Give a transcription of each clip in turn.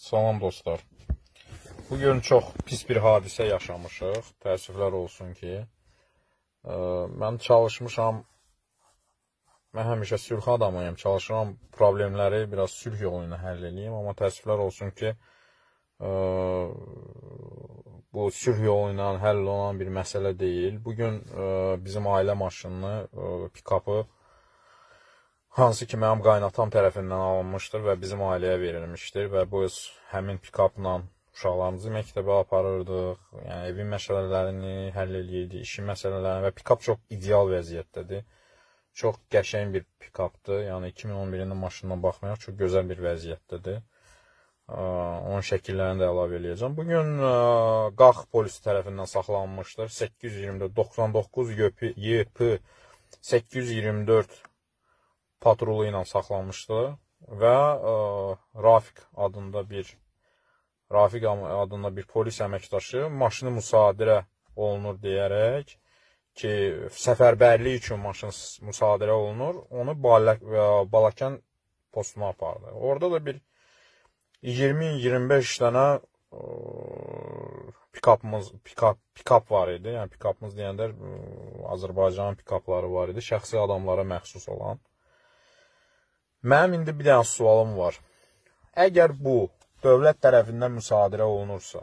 Salam dostlar. Bugün çox pis bir hadisə yaşamışıq. Təəssüflər olsun ki, ə, e, mən çalışmışam, mən həmişə sülh adamıyam, çalışıram problemləri biraz sülh yolu ilə həll edeyim, amma təəssüflər olsun ki, ə, e, bu sülh yolu ilə həll olunan bir məsələ deyil. Bugün ə, e, bizim ailə maşınını, pikapı, hansı ki mənim qaynatam tərəfindən alınmışdır və bizim ailəyə verilmişdir və bu öz həmin pikapla uşaqlarımızı məktəbə aparırdıq. Yəni evin məsələlərini həll eləyirdik, işin məsələlərini və pikap çox ideal vəziyyətdədir. Çox qəşəng bir pikapdır. Yəni 2011-ci maşınına baxmayaraq çox gözəl bir vəziyyətdədir. Onun şəkillərini də əlavə eləyəcəm. Bu gün Qax polisi tərəfindən saxlanılmışdır. 824 99 YP 824 patrulu ilə saxlanmışdı və ə, e, Rafiq adında bir Rafiq adında bir polis əməkdaşı maşını müsadirə olunur deyərək ki, səfərbərlik üçün maşın müsadirə olunur, onu Balak e, Balakən postuna apardı. Orada da bir 20-25 dənə e, pikapımız pikap pikap var idi. Yəni pikapımız deyəndə Azərbaycanın pikapları var idi. Şəxsi adamlara məxsus olan. Mənim indi bir dənə sualım var. Əgər bu dövlət tərəfindən müsadirə olunursa,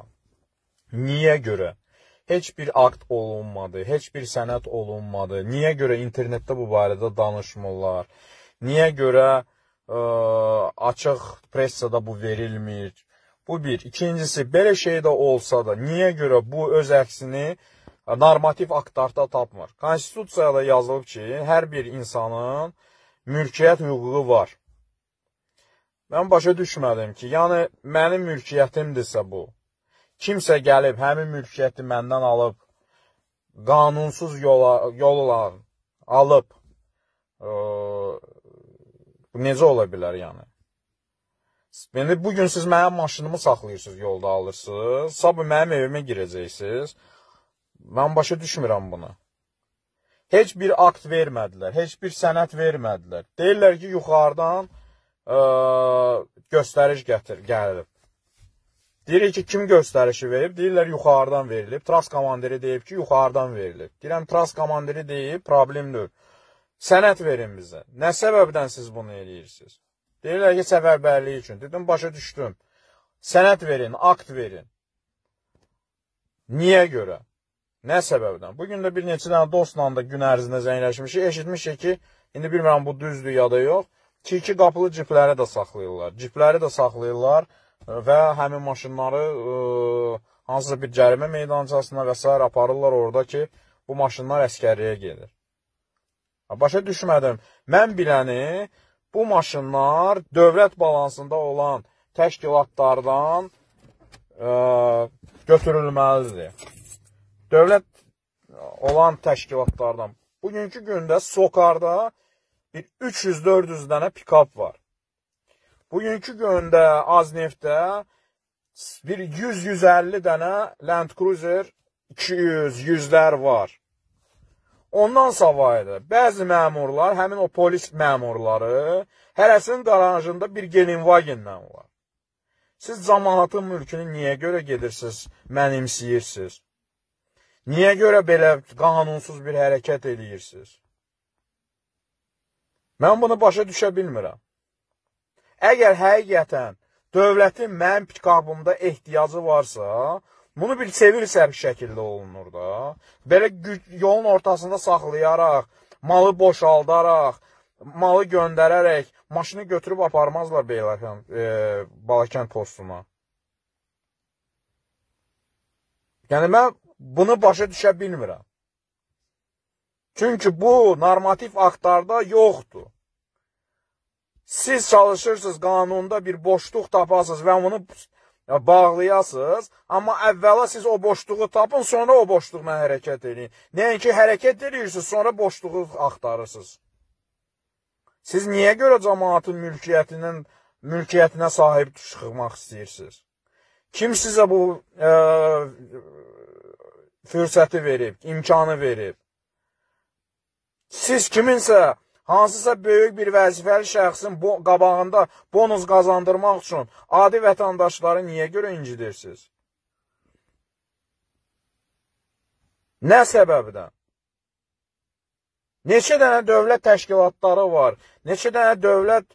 niyə görə heç bir akt olunmadı, heç bir sənəd olunmadı? Niyə görə internetdə bu barədə danışmırlar? Niyə görə ə, e, açıq pressada bu verilmir? Bu bir. İkincisi, belə şey də olsa da, niyə görə bu öz əksini e, normativ aktlarda tapmır? Konstitusiyada yazılıb ki, hər bir insanın mülkiyyət hüququ var. Mən başa düşmədim ki, yəni mənim mülkiyyətimdirsə bu. Kimsə gəlib həmin mülkiyyəti məndən alıb qanunsuz yola yolla alıb ə, necə ola bilər yəni? İndi bu gün siz mənim maşınımı saxlayırsınız, yolda alırsınız, sabah mənim evimə girəcəksiniz. Mən başa düşmürəm bunu heç bir akt vermədilər, heç bir sənəd vermədilər. Deyirlər ki, yuxarıdan ə, e, göstəriş gətir, gəlib. Deyirik ki, kim göstərişi verib? Deyirlər yuxarıdan verilib. Tras komandiri deyib ki, yuxarıdan verilib. Deyirəm tras komandiri deyib, problemdir. Sənəd verin bizə. Nə səbəbdən siz bunu eləyirsiniz? Deyirlər ki, səfərbərlik üçün. Dedim, başa düşdüm. Sənəd verin, akt verin. Niyə görə? Nə səbəbdən? Bu gün də bir neçə dənə dostla da gün ərzində zəngləşmişik, eşitmişik ki, indi bilmirəm bu düzdür ya da yox, tiki qapılı cipləri də saxlayırlar. Cipləri də saxlayırlar və həmin maşınları ə, hansısa bir cərimə meydançasına və s. aparırlar orada ki, bu maşınlar əskərliyə gedir. Başa düşmədim. Mən biləni bu maşınlar dövlət balansında olan təşkilatlardan ə, götürülməlidir dövlət olan təşkilatlardan bugünkü gündə sokarda bir 300-400 dənə pikap var. Bugünkü gündə Azneftdə bir 100-150 dənə Land Cruiser 200-100-lər var. Ondan savayıdır. Bəzi məmurlar, həmin o polis məmurları hərəsinin qaranjında bir Gelinwagen-dən var. Siz cəmaatın mülkünü niyə görə gedirsiniz, mənimsiyirsiniz? Niyə görə belə qanunsuz bir hərəkət edirsiniz? Mən bunu başa düşə bilmirəm. Əgər həqiqətən dövlətin mənim pikabımda ehtiyacı varsa, bunu bir sevirsəm şəkildə olunur da. Belə yolun ortasında saxlayaraq, malı boşaldaraq, malı göndərərək maşını götürüb aparmazlar Beylərxan e, Balakənd postuna. Yəni mən bunu başa düşə bilmirəm. Çünki bu normativ aktlarda yoxdur. Siz çalışırsınız qanunda bir boşluq tapasınız və bunu bağlayasınız, amma əvvəla siz o boşluğu tapın, sonra o boşluqla hərəkət edin. Nəinki hərəkət edirsiniz, sonra boşluğu axtarırsınız. Siz niyə görə cəmaatın mülkiyyətinin mülkiyyətinə sahib çıxmaq istəyirsiniz? Kim sizə bu ə, e, fürsəti verib, imkanı verib. Siz kiminsə, hansısa böyük bir vəzifəli şəxsin bo qabağında bonus qazandırmaq üçün adi vətəndaşları niyə görə incidirsiniz? Nə səbəbdən? Neçə dənə dövlət təşkilatları var, neçə dənə dövlət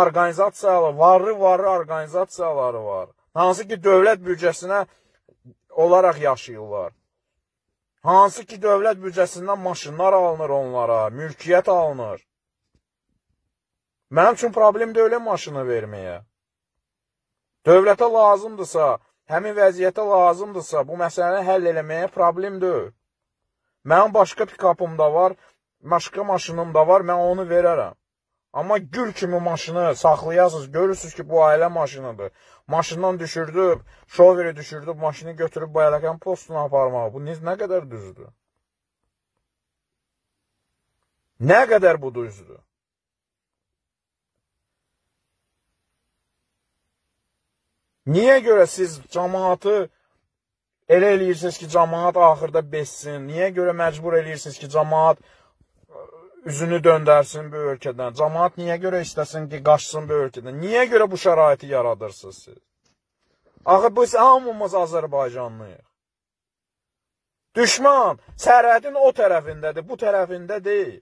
orqanizasiyaları, varlı-varlı orqanizasiyaları var, hansı ki, dövlət büdcəsinə olaraq yaşayırlar. Hansı ki, dövlət büdcəsindən maşınlar alınır onlara, mülkiyyət alınır. Mənim üçün problem deyil maşını verməyə. Dövlətə lazımdırsa, həmin vəziyyətə lazımdırsa, bu məsələni həll eləməyə problem deyil. Mənim başqa pikapım da var, başqa maşınım da var, mən onu verərəm. Amma gül kimi maşını saxlayasınız, görürsünüz ki, bu ailə maşınıdır. Maşından düşürdüb, şoveri düşürdüb, maşını götürüb bayalakən postuna aparmağı. Bu nə qədər düzdür? Nə qədər bu düzdür? Niyə görə siz cəmaatı elə eləyirsiniz ki, cəmaat axırda bessin? Niyə görə məcbur eləyirsiniz ki, cəmaat üzünü döndərsin bu ölkədən? Cəmaət niyə görə istəsin ki, qaçsın bu ölkədən? Niyə görə bu şəraiti yaradırsınız siz? Axı biz hamımız Azərbaycanlıyıq. Düşman sərhədin o tərəfindədir, bu tərəfində deyil.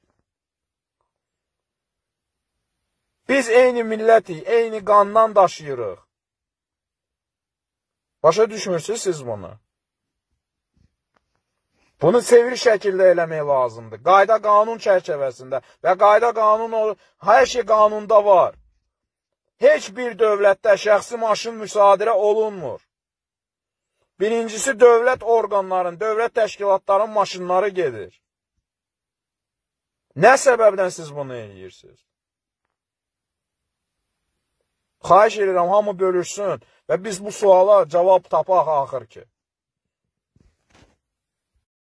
Biz eyni millətik, eyni qandan daşıyırıq. Başa düşmürsünüz siz bunu? Bunu sevir şəkildə eləmək lazımdır. Qayda qanun çərçivəsində və qayda qanun olur, hər şey qanunda var. Heç bir dövlətdə şəxsi maşın müsadirə olunmur. Birincisi dövlət orqanların, dövlət təşkilatların maşınları gedir. Nə səbəbdən siz bunu eləyirsiniz? Xahiş edirəm, hamı bölüşsün və biz bu suala cavab tapaq axır ki.